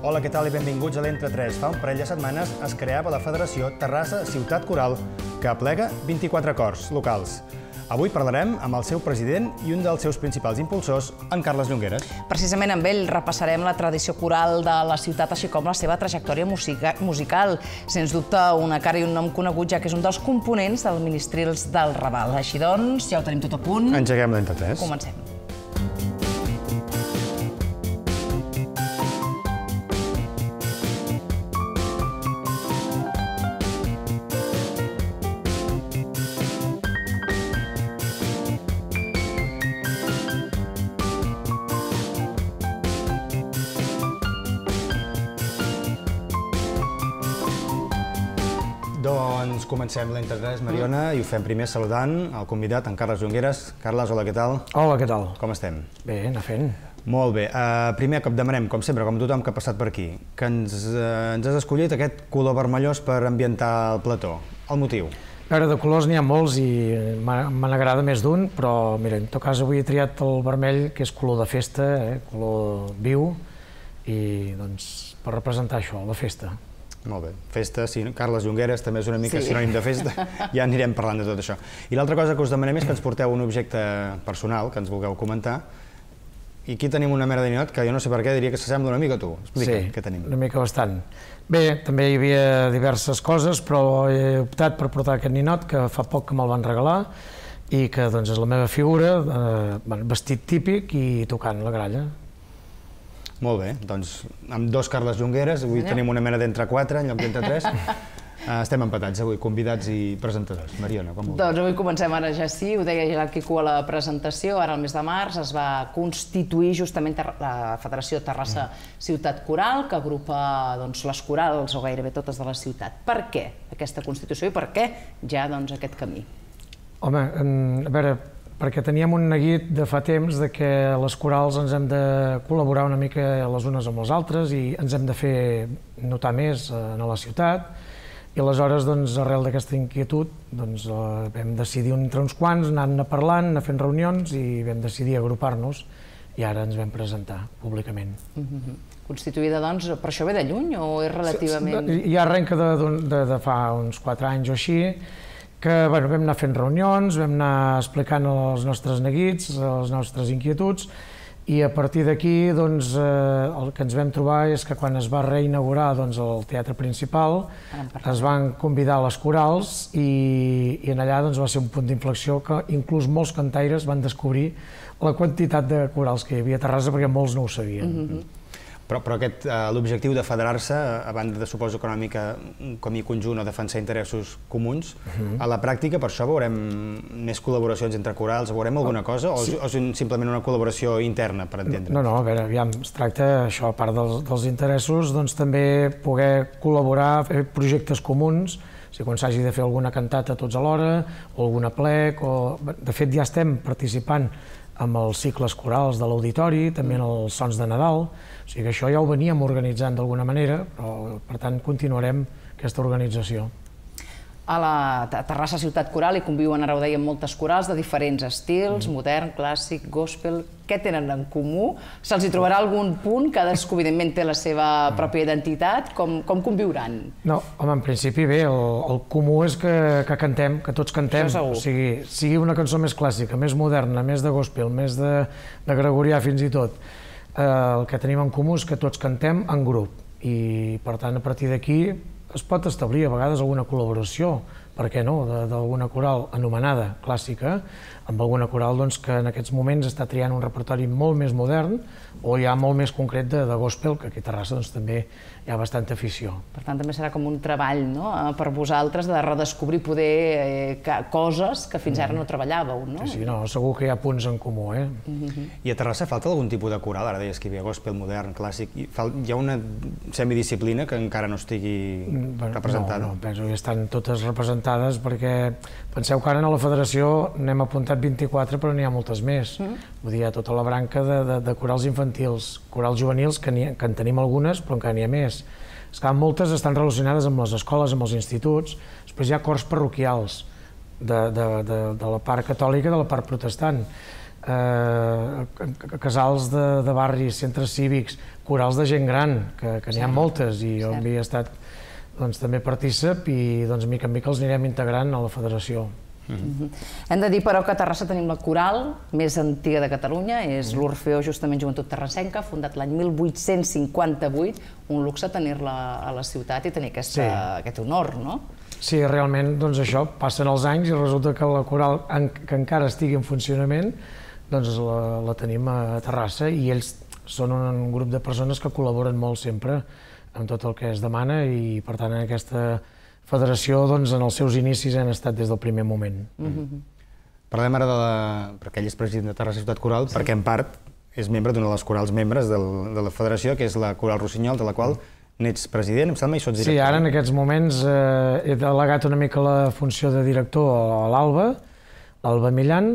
Hola, què tal i benvinguts a l'Entre3. Fa un parell de setmanes es creava la Federació Terrassa Ciutat Coral, que aplega 24 acords locals. Avui parlarem amb el seu president i un dels seus principals impulsors, en Carles Llongueres. Precisament amb ell repassarem la tradició coral de la ciutat, així com la seva trajectòria musica musical. Sens dubte, una cara i un nom conegut, ja que és un dels components dels ministrils del Raval. Així doncs, ja ho tenim tot a punt. Engeguem l'entre tres. Comencem. Doncs comencem l'interès, Mariona, i ho fem primer saludant el convidat, en Carles Jongueres. Carles, hola, què tal? Hola, què tal? Com estem? Bé, anar fent. Molt bé. Uh, primer cop demanem, com sempre, com tothom que ha passat per aquí, que ens, uh, ens has escollit aquest color vermellós per ambientar el plató. El motiu? A veure, de colors n'hi ha molts i eh, me n'agrada més d'un, però mira, en tot cas avui he triat el vermell, que és color de festa, eh? color viu, i doncs per representar això, la festa. Molt bé. Festa, sí, Carles Llongueres també és una mica sí. sinònim de festa. Ja anirem parlant de tot això. I l'altra cosa que us demanem és que ens porteu un objecte personal que ens vulgueu comentar. I aquí tenim una mera de ninot que jo no sé per què diria que s'assembla una mica a tu. Explica sí, què tenim. Sí, una mica bastant. Bé, també hi havia diverses coses, però he optat per portar aquest ninot que fa poc que me'l van regalar i que doncs, és la meva figura, eh, vestit típic i tocant la gralla. Molt bé, doncs amb dos Carles Llongueres, avui tenim una mena d'entre quatre en lloc d'entre tres. Ah, estem empatats avui, convidats i presentadors. Mariona, com vulguis. Doncs avui comencem ara ja sí, ho deia Gerard Quicu a la presentació, ara al mes de març es va constituir justament la Federació Terrassa mm. Ciutat Coral, que agrupa doncs, les corals o gairebé totes de la ciutat. Per què aquesta constitució i per què ja doncs, aquest camí? Home, a veure, perquè teníem un neguit de fa temps de que les corals ens hem de col·laborar una mica les unes amb les altres i ens hem de fer notar més eh, en la ciutat. I aleshores, doncs, arrel d'aquesta inquietud, doncs, eh, vam decidir entre uns quants, anant a parlant, anar fent reunions i vam decidir agrupar-nos i ara ens vam presentar públicament. Mm -hmm. Constituïda, doncs, per això ve de lluny o és relativament... Ja arrenca de, de, de fa uns 4 anys o així, que bueno, vam anar fent reunions, vam anar explicant els nostres neguits, les nostres inquietuds, i a partir d'aquí doncs, eh, el que ens vam trobar és que quan es va reinaugurar doncs, el teatre principal es van convidar les corals i, i en allà doncs, va ser un punt d'inflexió que inclús molts cantaires van descobrir la quantitat de corals que hi havia a Terrassa perquè molts no ho sabien. Mm -hmm. Però, però aquest, eh, l'objectiu de federar-se, a banda de suposo econòmica mm, com i conjunt o defensar interessos comuns, uh mhm. -huh. a la pràctica per això veurem més col·laboracions entre corals, veurem alguna ah, cosa, o, sí. o és un, simplement una col·laboració interna, per entendre? No, no, a veure, aviam, es tracta això, a part dels, dels interessos, doncs també poder col·laborar, fer projectes comuns, si quan s'hagi de fer alguna cantata tots alhora, o alguna plec, o... De fet, ja estem participant amb els cicles corals de l'auditori, també en els sons de Nadal, o sigui que això ja ho veníem organitzant d'alguna manera, però per tant continuarem aquesta organització a la Terrassa Ciutat Coral i conviuen ara, ho dèiem, moltes corals de diferents estils, mm. modern, clàssic, gospel... Què tenen en comú? Se'ls hi trobarà algun punt? Cadascú, evidentment, té la seva mm. pròpia identitat. Com, com conviuran? No, home, en principi, bé, el, el comú és que, que cantem, que tots cantem. O sigui, sigui una cançó més clàssica, més moderna, més de gospel, més de, de gregorià, fins i tot. Eh, el que tenim en comú és que tots cantem en grup. I, per tant, a partir d'aquí, es pot establir a vegades alguna col·laboració, per què no, d'alguna coral anomenada clàssica, amb alguna coral doncs, que en aquests moments està triant un repertori molt més modern o ja molt més concret de, de gospel, que aquí a Terrassa doncs, també hi ha bastanta afició. Per tant, també serà com un treball no? Eh, per vosaltres de redescobrir poder eh, que, coses que fins ara no treballàveu, no? Sí, sí, no, segur que hi ha punts en comú, eh? Uh mm-hmm. -huh. I a Terrassa falta algun tipus de coral? Ara deies que hi havia gospel modern, clàssic... Hi ha una semidisciplina que encara no estigui mm, bueno, representada? No, no, penso que estan totes representades perquè Penseu que ara a la federació n'hem apuntat 24, però n'hi ha moltes més. Mm. Vull dir, hi ha tota la branca de, de, de corals infantils, corals juvenils, que, ha, que en tenim algunes, però encara n'hi ha més. Esclar, moltes estan relacionades amb les escoles, amb els instituts. Després hi ha cors parroquials de, de, de, de la part catòlica i de la part protestant. Eh, casals de, de barris, centres cívics, corals de gent gran, que, que n'hi ha moltes, i jo havia estat doncs, també partícip i doncs, mica en mica els anirem integrant a la federació. Mm -hmm. Hem de dir, però, que a Terrassa tenim la coral més antiga de Catalunya, és mm. l'Orfeó justament Joventut Terrassenca, fundat l'any 1858, un luxe tenir-la a la ciutat i tenir aquesta, sí. aquest honor, no? Sí, realment, doncs això, passen els anys i resulta que la coral, en, que encara estigui en funcionament, doncs la, la tenim a Terrassa i ells són un grup de persones que col·laboren molt sempre amb tot el que es demana i, per tant, en aquesta federació, doncs, en els seus inicis han estat des del primer moment. Mm Parlem ara de la... perquè ell és president de Terrassa Ciutat Coral, sí. perquè en part és membre d'una de les corals membres del, de la federació, que és la Coral Rossinyol, de la qual n'ets president, em sembla, i sots director. Sí, ara en aquests moments eh, he delegat una mica la funció de director a l'Alba, l'Alba Millan,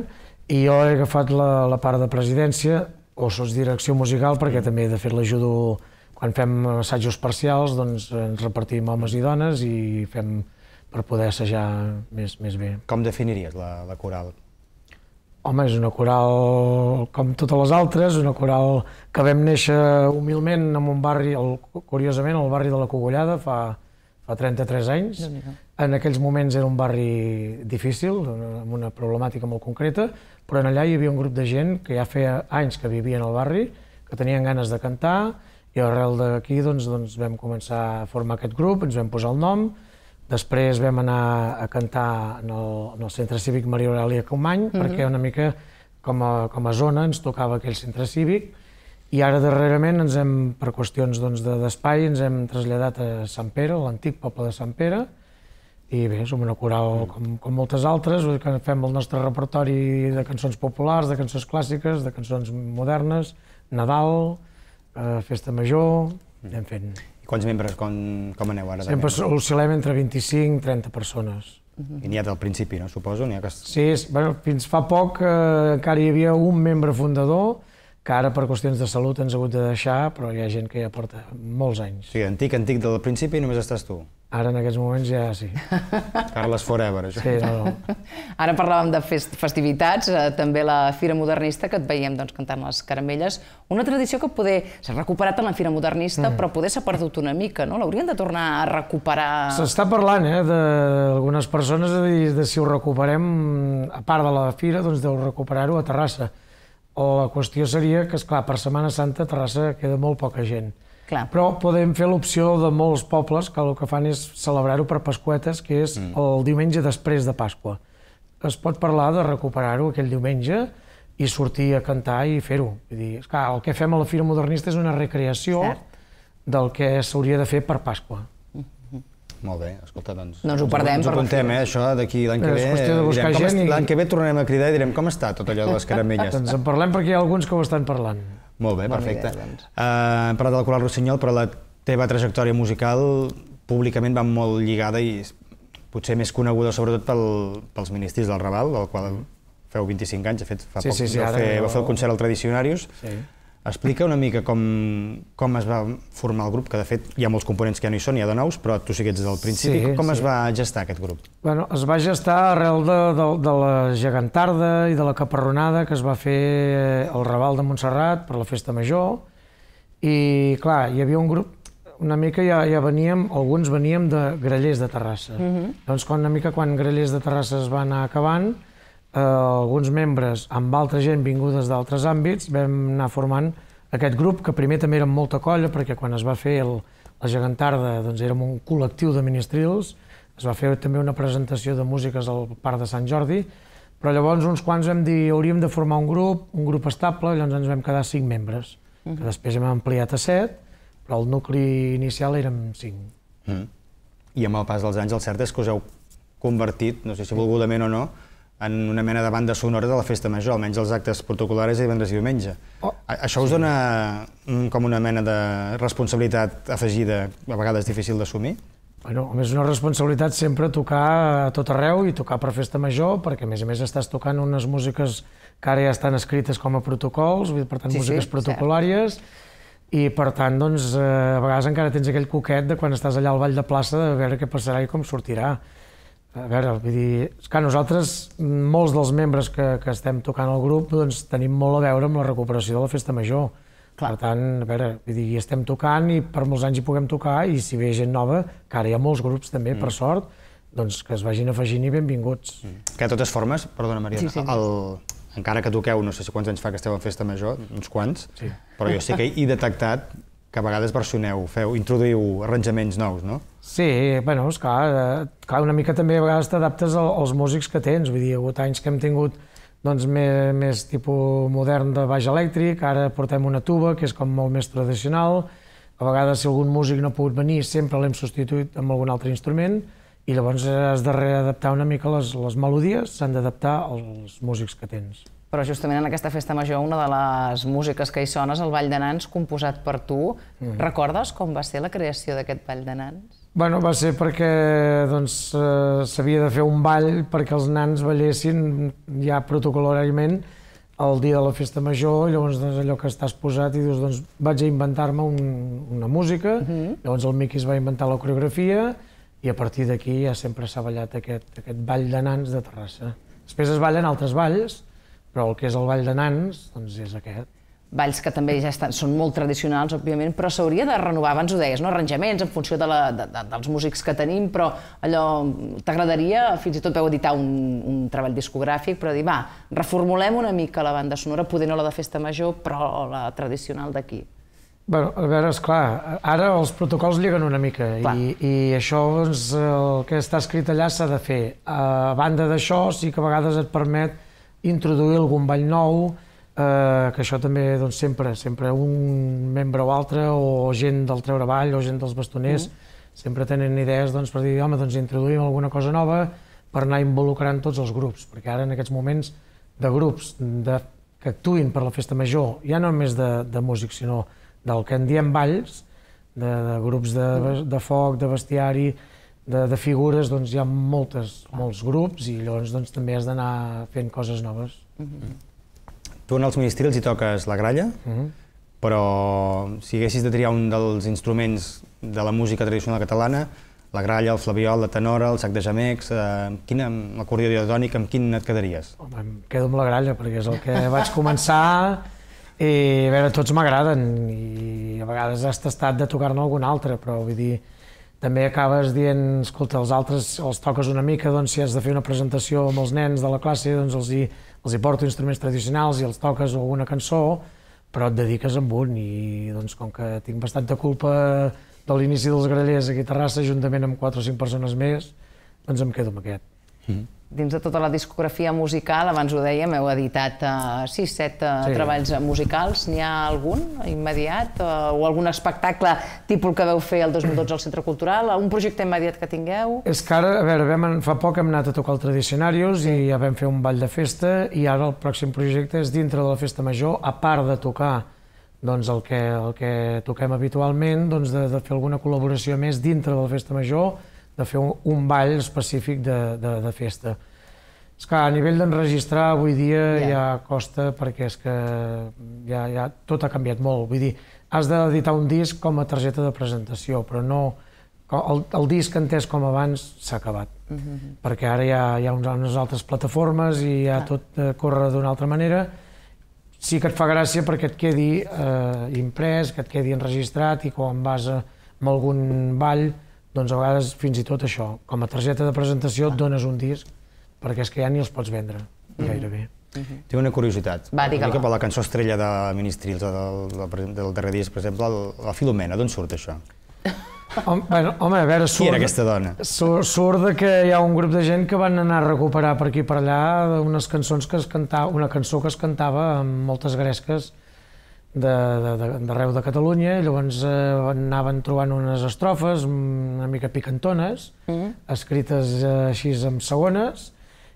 i jo he agafat la, la part de presidència, o sots direcció musical, perquè també, de fet, l'ajudo quan fem assajos parcials, doncs ens repartim homes i dones i fem per poder assajar més, més bé. Com definiries la, la coral? Home, és una coral com totes les altres, una coral que vam néixer humilment en un barri, el, curiosament, el barri de la Cogullada fa, fa 33 anys. En aquells moments era un barri difícil, amb una problemàtica molt concreta, però en allà hi havia un grup de gent que ja feia anys que vivien al barri, que tenien ganes de cantar, i arrel d'aquí doncs, doncs vam començar a formar aquest grup, ens vam posar el nom, després vam anar a cantar en el, en el Centre Cívic Maria Aurelia Comany, uh mhm. -huh. perquè una mica com a, com a zona ens tocava aquell centre cívic, i ara darrerament, ens hem, per qüestions doncs, d'espai, doncs, ens hem traslladat a Sant Pere, l'antic poble de Sant Pere, i bé, som una coral mm. com, com moltes altres, que fem el nostre repertori de cançons populars, de cançons clàssiques, de cançons modernes, Nadal, festa major, mm. anem fent. I quants membres com, com aneu ara? Sempre oscil·lem entre 25 i 30 persones. Uh mm-hmm. -huh. I n'hi ha del principi, no? Suposo? Ha que... Sí, bueno, fins fa poc eh, encara hi havia un membre fundador que ara per qüestions de salut ens ha hagut de deixar, però hi ha gent que ja porta molts anys. Sí, antic, antic del principi només estàs tu? Ara, en aquests moments, ja sí. Carles Forever, això. Sí, no, no. Ara parlàvem de fest festivitats, eh, també la Fira Modernista, que et veiem doncs, cantant les caramelles. Una tradició que poder s'ha recuperat en la Fira Modernista, mm. però poder s'ha perdut una mica, no? L'haurien de tornar a recuperar... S'està parlant, eh, d'algunes persones, de dir de si ho recuperem, a part de la Fira, doncs deu recuperar-ho a Terrassa. O La qüestió seria que, és clar per Setmana Santa a Terrassa queda molt poca gent. Clar. Però podem fer l'opció de molts pobles que el que fan és celebrar-ho per Pasquetes, que és mm. el diumenge després de Pasqua. Es pot parlar de recuperar-ho aquell diumenge i sortir a cantar i fer-ho. el que fem a la Fira Modernista és una recreació Cert. del que s'hauria de fer per Pasqua. Mm-hmm. Molt bé, escolta, doncs... No ens ho perdem. Ens ho contem, eh, això, d'aquí l'any que ve... gent i... que ve tornarem a cridar i direm com està tot allò de les caramelles. doncs en parlem perquè hi ha alguns que ho estan parlant. Molt bé, perfecte. idea, doncs. uh, hem parlat del Coral Rossinyol, però la teva trajectòria musical públicament va molt lligada i potser més coneguda sobretot pel, pels ministris del Raval, del qual feu 25 anys, de fet, fa sí, poc sí, sí, vau, fer, vau fer el concert al Tradicionarius. Sí. Explica una mica com, com es va formar el grup, que de fet hi ha molts components que ja no hi són, hi ha de nous, però tu sí que ets del principi. Sí, com sí. es va gestar aquest grup? Bueno, es va gestar arrel de, de, de la gegantarda i de la caparronada que es va fer al eh, Raval de Montserrat per la Festa Major. I, clar, hi havia un grup, una mica ja, ja veníem, alguns veníem de Grallers de Terrassa. Uh mhm. -huh. Doncs quan, una mica quan Grallers de Terrassa es va anar acabant, eh, alguns membres amb altra gent vingudes d'altres àmbits, vam anar formant aquest grup, que primer també era molta colla, perquè quan es va fer el, la gegantarda doncs érem un col·lectiu de ministrils, es va fer també una presentació de músiques al Parc de Sant Jordi, però llavors uns quants vam dir hauríem de formar un grup, un grup estable, llavors ens vam quedar cinc membres, uh -huh. que després hem ampliat a set, però el nucli inicial érem cinc. Uh -huh. I amb el pas dels anys el cert és que us heu convertit, no sé si volgudament o no, en una mena de banda sonora de la festa major, almenys els actes protocolaris i vendres i diumenge. Oh. Això us dona mm, com una mena de responsabilitat afegida, a vegades difícil d'assumir? Bueno, a més, una responsabilitat sempre tocar a tot arreu i tocar per festa major, perquè a més a més estàs tocant unes músiques que ara ja estan escrites com a protocols, per tant, sí, músiques sí, protocolàries, cert. i per tant, doncs, eh, a vegades encara tens aquell coquet de quan estàs allà al ball de plaça de veure què passarà i com sortirà. A veure, vull dir, és que nosaltres, molts dels membres que, que estem tocant al grup, doncs tenim molt a veure amb la recuperació de la festa major. Clar. Per tant, a veure, vull dir, hi estem tocant i per molts anys hi puguem tocar i si ve gent nova, que ara hi ha molts grups també, mm. per sort, doncs que es vagin afegint i benvinguts. Mm. Que de totes formes, perdona Mariana, sí, sí. El, encara que toqueu, no sé si quants anys fa que esteu en festa major, uns quants, sí. però jo sé que he detectat que a vegades versioneu, feu, introduïu arranjaments nous, no? Sí, bueno, esclar, eh, clar, una mica també a vegades t'adaptes als músics que tens, vull dir, hi ha hagut anys que hem tingut doncs, més, més tipus modern de baix elèctric, ara portem una tuba, que és com molt més tradicional, a vegades si algun músic no ha pogut venir sempre l'hem substituït amb algun altre instrument, i llavors has de readaptar una mica les, les melodies, s'han d'adaptar als músics que tens però justament en aquesta festa major una de les músiques que hi sones, el Ball de Nans, composat per tu. Mm. Recordes com va ser la creació d'aquest Ball de Nans? Bueno, va ser perquè doncs, eh, s'havia de fer un ball perquè els nans ballessin ja protocolàriament el dia de la festa major, llavors doncs, allò que estàs posat i dius, doncs vaig a inventar-me un, una música, mm -hmm. llavors el Miqui es va inventar la coreografia i a partir d'aquí ja sempre s'ha ballat aquest, aquest ball de nans de Terrassa. Després es ballen altres balls, però el que és el Vall de nans doncs és aquest. Valls que també ja estan, són molt tradicionals, òbviament, però s'hauria de renovar, abans ho deies, no? arranjaments en funció de la, de, de, dels músics que tenim, però allò t'agradaria, fins i tot veu editar un, un treball discogràfic, però dir, va, reformulem una mica la banda sonora, poder no la de festa major, però la tradicional d'aquí. Bueno, a veure, esclar, ara els protocols lliguen una mica Clar. i, i això, doncs, el que està escrit allà s'ha de fer. A banda d'això, sí que a vegades et permet introduir algun ball nou, eh, que això també doncs, sempre, sempre un membre o altre, o gent del treure o gent dels bastoners, mm. sempre tenen idees doncs, per dir, home, doncs introduïm alguna cosa nova per anar involucrant tots els grups, perquè ara en aquests moments de grups de, que actuïn per la festa major, ja no només de, de músics, sinó del que en diem balls, de, de grups de, mm. de foc, de bestiari, de, de figures doncs, hi ha moltes, molts grups i llavors doncs, també has d'anar fent coses noves. Mm -hmm. Tu en els ministrils hi toques la gralla, mm -hmm. però si haguessis de triar un dels instruments de la música tradicional catalana, la gralla, el flabiol, la tenora, el sac de jamecs, eh, quina, acordió diatònic, amb quin et quedaries? Home, em quedo amb la gralla perquè és el que vaig començar i a veure, tots m'agraden i a vegades has tastat de tocar-ne algun altre, però vull dir, també acabes dient, escolta, els altres els toques una mica, doncs si has de fer una presentació amb els nens de la classe, doncs els hi, els hi porto instruments tradicionals i els toques alguna cançó, però et dediques amb un i doncs com que tinc bastanta culpa de l'inici dels grallers aquí a Terrassa, juntament amb quatre o cinc persones més, doncs em quedo amb aquest. Mm -hmm dins de tota la discografia musical, abans ho dèiem, heu editat uh, 6, 7 uh, sí. treballs eh, musicals. N'hi ha algun immediat uh, o algun espectacle tipus que veu fer el 2012 al Centre Cultural? Un projecte immediat que tingueu? És que ara, a veure, vam, fa poc hem anat a tocar el Tradicionarios sí. i ja vam fer un ball de festa i ara el pròxim projecte és dintre de la festa major, a part de tocar doncs el que, el que toquem habitualment, doncs de, de fer alguna col·laboració més dintre de la festa major, de fer un, un ball específic de, de, de festa. És clar, a nivell d'enregistrar avui dia eh, yeah. ja costa perquè és que ja, ja tot ha canviat molt. Vull dir, has d'editar un disc com a targeta de presentació, però no... El, el disc entès com abans s'ha acabat, mm -hmm. perquè ara hi ha, hi ha unes altres plataformes i ja ah. tot eh, corre d'una altra manera. Sí que et fa gràcia perquè et quedi eh, imprès, que et quedi enregistrat i quan vas a, a algun ball doncs a vegades fins i tot això, com a targeta de presentació et dones un disc perquè és que ja ni els pots vendre, mm-hmm. gairebé. Mm -hmm. Tinc una curiositat. Va, digue-la. Per la cançó estrella de Ministrils del, del, del darrer disc, per exemple, la Filomena, d'on surt això? Home, bueno, home, a veure, surt... Qui era aquesta dona? Surt, surt de que hi ha un grup de gent que van anar a recuperar per aquí per allà unes cançons que es cantava, una cançó que es cantava amb moltes gresques d'arreu de, de, de Catalunya, llavors eh, anaven trobant unes estrofes mm, una mica picantones, mm escrites eh, així amb segones,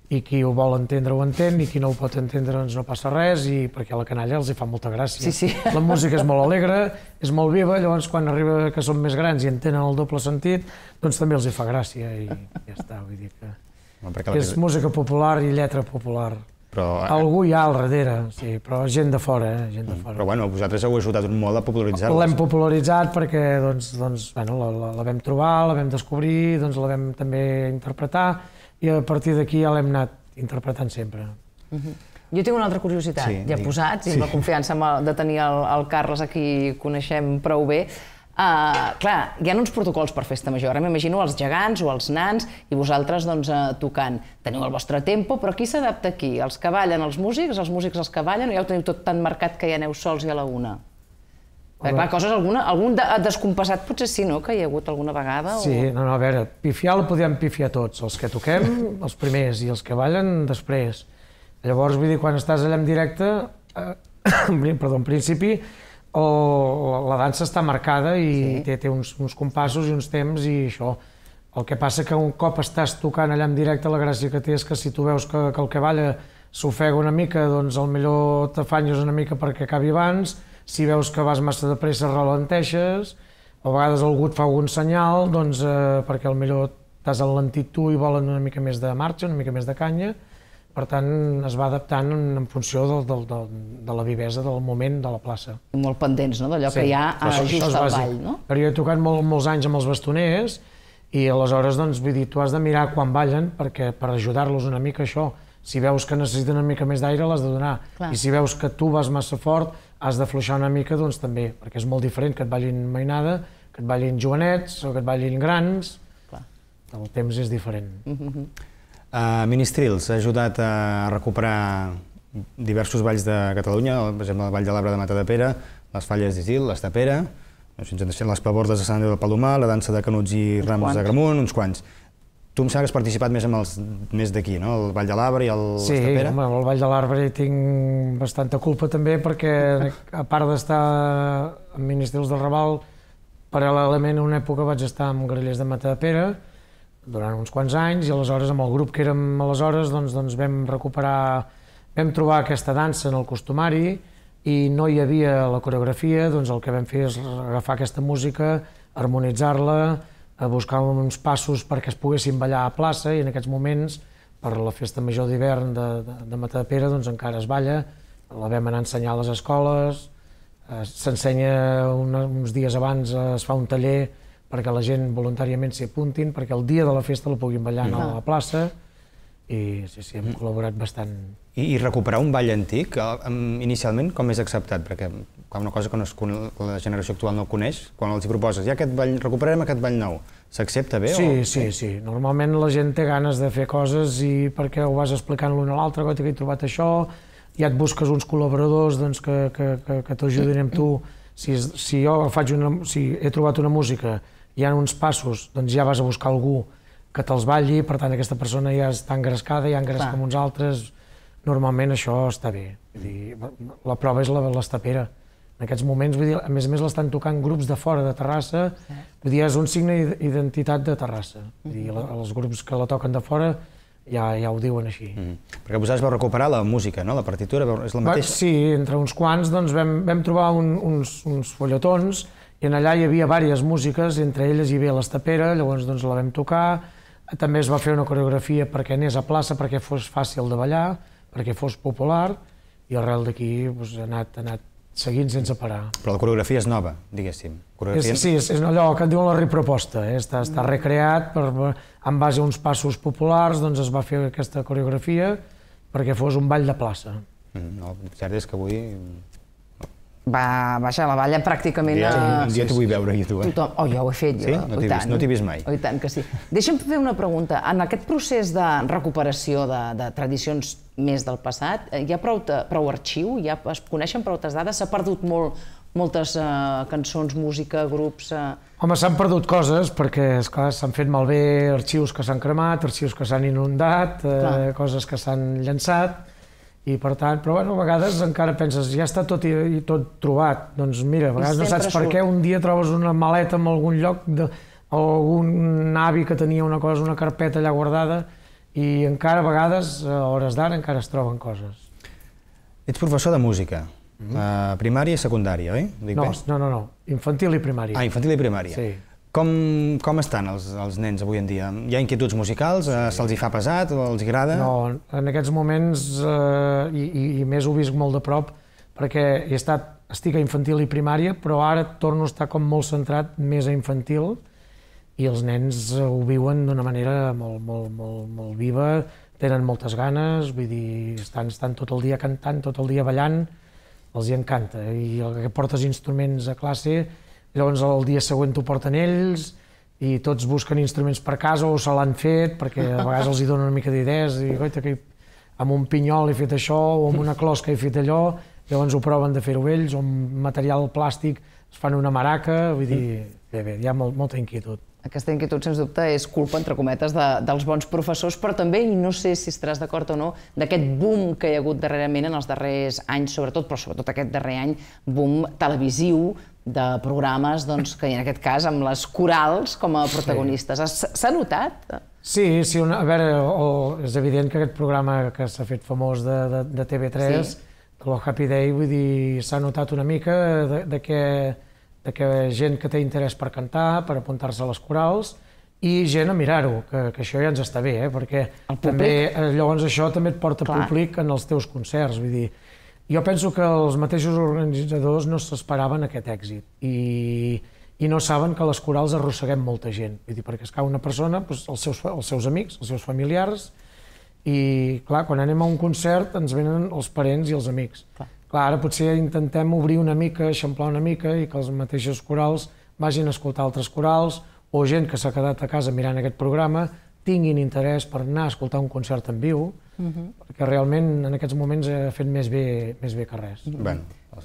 i qui ho vol entendre ho entén, i qui no ho pot entendre doncs no passa res, i perquè a la canalla els hi fa molta gràcia. Sí, sí. La música és molt alegre, és molt viva, llavors quan arriba que són més grans i entenen el doble sentit, doncs també els hi fa gràcia, i ja està, vull dir que... la... és música popular i lletra popular. Però, eh, Algú hi ha al darrere, sí, però gent de fora, eh? gent de mm. fora. Però bueno, vosaltres heu ajudat molt a popularitzar-la. L'hem popularitzat perquè doncs, doncs, bueno, la, la, la vam trobar, la vam descobrir, doncs la vam també interpretar i a partir d'aquí ja l'hem anat interpretant sempre. Uh mhm. -huh. Jo tinc una altra curiositat, sí, ja digui. posats, i sí. la confiança de tenir el, el Carles aquí coneixem prou bé. Uh, clar, hi ha uns protocols per festa major. Ara m'imagino els gegants o els nans i vosaltres doncs, uh, tocant. Teniu el vostre tempo, però qui s'adapta aquí? Els que ballen els músics, els músics els que ballen, ja ho teniu tot tan marcat que ja aneu sols i a la una? Perquè, eh, clar, coses, alguna, algun de, descompassat potser sí, no?, que hi ha hagut alguna vegada? O... Sí, no, no, a veure, pifiar el podem pifiar tots, els que toquem, els primers, i els que ballen, després. Llavors, vull dir, quan estàs allà en directe, eh, perdó, en principi, el, la dansa està marcada i sí. té, té uns, uns compassos i uns temps i això. El que passa que un cop estàs tocant allà en directe, la gràcia que té és que si tu veus que, que el que balla s'ofega una mica, doncs el millor t'afanyes una mica perquè acabi abans, si veus que vas massa de pressa ralenteixes, a vegades algú et fa algun senyal, doncs eh, perquè el millor t'has enlentit tu i volen una mica més de marxa, una mica més de canya, per tant, es va adaptant en, funció del, del, del, de la vivesa del moment de la plaça. Molt pendents, no?, d'allò sí, que hi ha això, just això al ball, no? Però jo he tocat molt, molts anys amb els bastoners i aleshores, doncs, vull dir, tu has de mirar quan ballen perquè per ajudar-los una mica això. Si veus que necessiten una mica més d'aire, l'has de donar. Clar. I si veus que tu vas massa fort, has de fluixar una mica, doncs també, perquè és molt diferent que et ballin mainada, que et ballin jovenets o que et ballin grans. Clar. El temps és diferent. Mm -hmm. Uh, Ministrils ha ajudat a recuperar diversos valls de Catalunya, per exemple, el Vall de l'Arbre de Mata de Pere, les Falles d'Isil, Pere, les Pavordes de Sant Andreu del Palomar, la dansa de Canuts i Rams de Gramunt, uns quants. Tu em sembla que has participat més amb els més d'aquí, no? El Vall de l'Arbre i el Sí, Estapera. home, amb el Vall de l'Arbre hi tinc bastanta culpa també perquè, a part d'estar amb Ministrils del Raval, paral·lelament a una època vaig estar amb Grellers de de Pere, durant uns quants anys i aleshores amb el grup que érem aleshores doncs, doncs vam recuperar, vam trobar aquesta dansa en el costumari i no hi havia la coreografia, doncs el que vam fer és agafar aquesta música, harmonitzar-la, buscar uns passos perquè es poguessin ballar a plaça i en aquests moments per la festa major d'hivern de, de, de Matadepera doncs encara es balla, la vam anar a ensenyar a les escoles, eh, s'ensenya uns dies abans, eh, es fa un taller perquè la gent voluntàriament s'hi apuntin, perquè el dia de la festa la puguin ballar mm. a la ah. plaça, i sí, sí, hem mm. col·laborat bastant. I, i recuperar un ball antic, eh, inicialment, com és acceptat? Perquè quan una cosa que no es, la generació actual no coneix, quan els hi proposes, ja aquest ball, recuperarem aquest ball nou, s'accepta bé? Sí, o... sí, sí. Normalment la gent té ganes de fer coses i perquè ho vas explicant l'un a l'altre, que he trobat això, ja et busques uns col·laboradors doncs, que, que, que, que t'ajudin amb tu. Si, si jo faig una, si he trobat una música hi ha uns passos, doncs ja vas a buscar algú que te'ls balli, per tant aquesta persona ja està engrescada, ja engresca amb uns altres, normalment això està bé. Vull dir, la prova és l'estapera. En aquests moments, vull dir, a més a més, l'estan tocant grups de fora de Terrassa, vull dir, és un signe d'identitat de Terrassa. Vull dir, els grups que la toquen de fora ja, ja ho diuen així. Mm. Perquè vosaltres vau recuperar la música, no? la partitura, és la mateixa? Sí, entre uns quants doncs, vam, vam trobar un, uns, uns folletons i en allà hi havia diverses músiques, entre elles hi havia l'estapera, llavors doncs, la vam tocar, també es va fer una coreografia perquè anés a plaça, perquè fos fàcil de ballar, perquè fos popular, i arrel d'aquí doncs, ha, anat, ha anat seguint sense parar. Però la coreografia és nova, diguéssim. Coreografia... És, sí, és, és allò que en diuen la riproposta. eh? està, està recreat per, en base a uns passos populars, doncs es va fer aquesta coreografia perquè fos un ball de plaça. Mm, no, el cert és que avui va baixar la valla pràcticament... Ja, Un dia t'ho vull veure, aquí, tu. Eh? Tothom, oh, jo ho he fet, jo. Sí? No t'he vist, no vist mai. Oh, I tant que sí. Deixa'm fer una pregunta. En aquest procés de recuperació de, de tradicions més del passat, eh, hi ha prou, prou arxiu? Ja es coneixen prou dades? S'ha perdut molt, moltes eh, cançons, música, grups... Eh? Home, s'han perdut coses perquè, esclar, s'han fet malbé arxius que s'han cremat, arxius que s'han inundat, coses que s'han llançat i per tant, però bueno, a vegades encara penses, ja està tot, i, tot trobat. Doncs mira, a vegades no saps per què un dia trobes una maleta en algun lloc, de, algun avi que tenia una cosa, una carpeta allà guardada, i encara a vegades, a hores d'ara, encara es troben coses. Ets professor de música, mm -hmm. uh, primària i secundària, oi? Dic no, bé? no, no, no, infantil i primària. Ah, infantil i primària. Sí. Com, com estan els, els nens avui en dia? Hi ha inquietuds musicals? Eh, sí. Eh, Se'ls hi fa pesat? O els agrada? No, en aquests moments, eh, i, i, i més ho visc molt de prop, perquè he estat, estic a infantil i primària, però ara torno a estar com molt centrat més a infantil i els nens ho viuen d'una manera molt, molt, molt, molt viva, tenen moltes ganes, vull dir, estan, estan tot el dia cantant, tot el dia ballant, els hi encanta. I el que portes instruments a classe llavors el dia següent t'ho porten ells i tots busquen instruments per casa o se l'han fet perquè a vegades els hi donen una mica d'idees i goita que amb un pinyol he fet això o amb una closca he fet allò llavors ho proven de fer-ho ells o amb material plàstic es fan una maraca vull dir, bé, bé, hi ha molt, molta inquietud aquesta inquietud, sens dubte, és culpa, entre cometes, de, dels bons professors, però també, i no sé si estaràs d'acord o no, d'aquest boom que hi ha hagut darrerament en els darrers anys, sobretot, però sobretot aquest darrer any, boom televisiu, de programes doncs, que en aquest cas amb les corals com a protagonistes. S'ha sí. notat? Sí, sí una, a veure, o, és evident que aquest programa que s'ha fet famós de, de, de TV3, sí. de lo Happy Day, vull dir, s'ha notat una mica de, de, que, de que gent que té interès per cantar, per apuntar-se a les corals, i gent a mirar-ho, que, que això ja ens està bé, eh? perquè també, eh, llavors això també et porta Clar. públic en els teus concerts, vull dir, jo penso que els mateixos organitzadors no s'esperaven aquest èxit i, i no saben que les corals arrosseguem molta gent. Vull dir, perquè es cau una persona, doncs els, seus, els seus amics, els seus familiars, i clar, quan anem a un concert ens venen els parents i els amics. Clar, clar ara potser intentem obrir una mica, eixamplar una mica i que els mateixos corals vagin a escoltar altres corals o gent que s'ha quedat a casa mirant aquest programa tinguin interès per anar a escoltar un concert en viu. -huh. Mm-hmm. que realment en aquests moments ha fet més bé, més bé que res. Uh Bueno,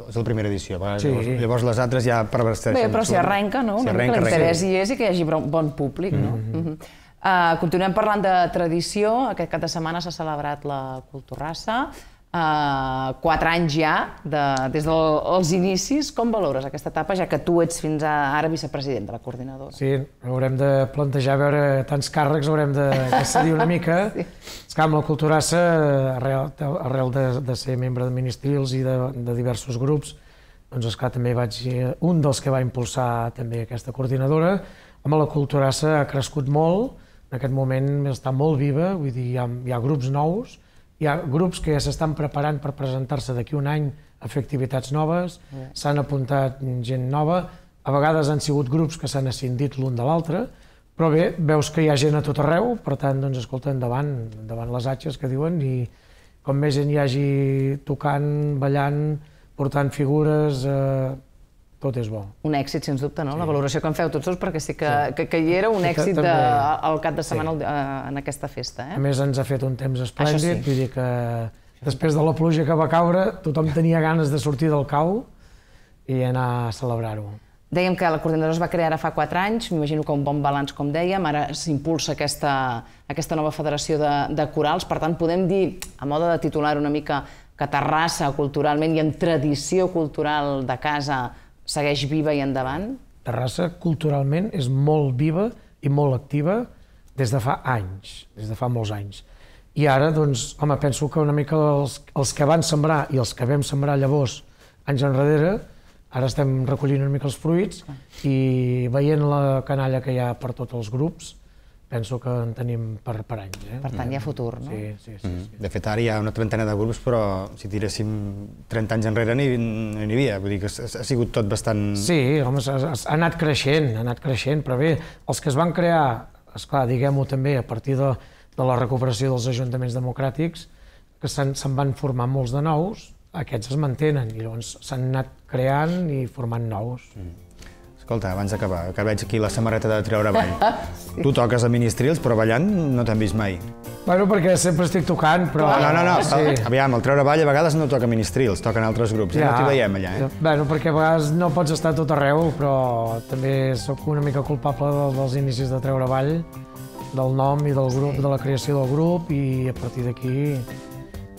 és la primera edició, va? Sí. Llavors, llavors les altres ja perverteixen. Bé, però si arrenca, no? Si arrenca, arrenca. L'interès hi és i que hi hagi bon públic, no? Uh -huh. Uh -huh. Uh, continuem parlant de tradició. Aquest cap de setmana s'ha celebrat la Culturassa. Uh, quatre anys ja, de, des dels inicis, com valores aquesta etapa, ja que tu ets fins a, ara vicepresident de la coordinadora? Sí, haurem de plantejar, veure tants càrrecs, haurem de, de cedir una mica. sí. Esclar, amb la Culturassa, arrel, arrel de, de ser membre de ministrils i de, de diversos grups, doncs clar, també vaig eh, un dels que va impulsar també aquesta coordinadora. Home, la Culturassa ha crescut molt, en aquest moment està molt viva, vull dir, hi ha, hi ha grups nous, hi ha grups que ja s'estan preparant per presentar-se d'aquí un any a fer activitats noves, s'han apuntat gent nova, a vegades han sigut grups que s'han ascendit l'un de l'altre, però bé, veus que hi ha gent a tot arreu, per tant, doncs, escolta, endavant, endavant les atxes que diuen, i com més gent hi hagi tocant, ballant, portant figures, eh, tot és bo. Un èxit, sens dubte, no? Sí. La valoració que en feu tots dos, perquè sí que, sí. que, que hi era un sí, èxit també... de, al cap de setmana sí. Eh, en aquesta festa. Eh? A més, ens ha fet un temps esplèndid, sí. vull dir que després de la pluja que va caure, tothom tenia ganes de sortir del cau i anar a celebrar-ho. Dèiem que la coordinadora es va crear ara fa 4 anys, m'imagino que un bon balanç, com dèiem, ara s'impulsa aquesta, aquesta nova federació de, de corals, per tant, podem dir, a moda de titular una mica, que Terrassa, culturalment, i en tradició cultural de casa, segueix viva i endavant? Terrassa culturalment és molt viva i molt activa des de fa anys, des de fa molts anys. I ara, doncs, home, penso que una mica els, els que van sembrar i els que vam sembrar llavors anys enrere, ara estem recollint una mica els fruits ah. i veient la canalla que hi ha per tots els grups, penso que en tenim per, per anys. Eh? Per tant, hi ha mm. futur, no? Sí, sí, sí. Mm. sí. De fet, ara hi ha una trentena de grups, però si tiréssim 30 anys enrere n'hi no havia, vull dir que ha sigut tot bastant... Sí, home, ha, anat creixent, ha anat creixent, però bé, els que es van crear, esclar, diguem-ho també, a partir de, de la recuperació dels ajuntaments democràtics, que se'n van formar molts de nous, aquests es mantenen i llavors s'han anat creant i formant nous. Mm. Escolta, abans d'acabar, que veig aquí la samarreta de treure ball. Tu toques a ministrils, però ballant no t'han vist mai. Bueno, perquè sempre estic tocant, però... No, no, no, aviam, el treure ball a vegades no toca ministrils, toquen altres grups, eh? ja, no t'hi veiem allà, eh? Bueno, perquè a vegades no pots estar tot arreu, però també sóc una mica culpable dels, inicis de treure ball, del nom i del grup, de la creació del grup, i a partir d'aquí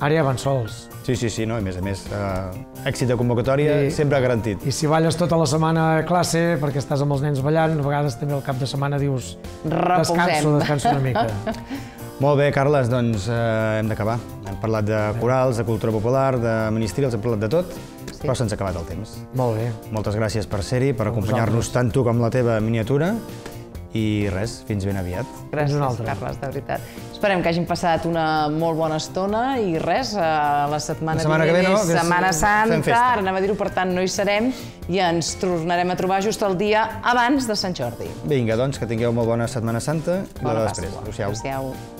Ara ja van sols. Sí, sí, sí, no? i a més a més, eh, èxit de convocatòria I, sempre garantit. I si balles tota la setmana a classe, perquè estàs amb els nens ballant, a vegades també al cap de setmana dius... Reposem. Descanso, descanso una mica. Molt bé, Carles, doncs eh, hem d'acabar. Hem parlat de corals, de cultura popular, de ministerials, hem parlat de tot, sí. però se'ns ha acabat el temps. Molt bé. Moltes gràcies per ser-hi, per acompanyar-nos tant tu com la teva miniatura. I res, fins ben aviat. Gràcies, Carles, de veritat. Esperem que hagin passat una molt bona estona i res, a eh, la setmana, la setmana que ve, no? és Setmana Santa, ara anem a dir-ho, per tant no hi serem i ens tornarem a trobar just el dia abans de Sant Jordi. Vinga, doncs, que tingueu molt bona Setmana Santa i bona la després. Adéu-siau. Adéu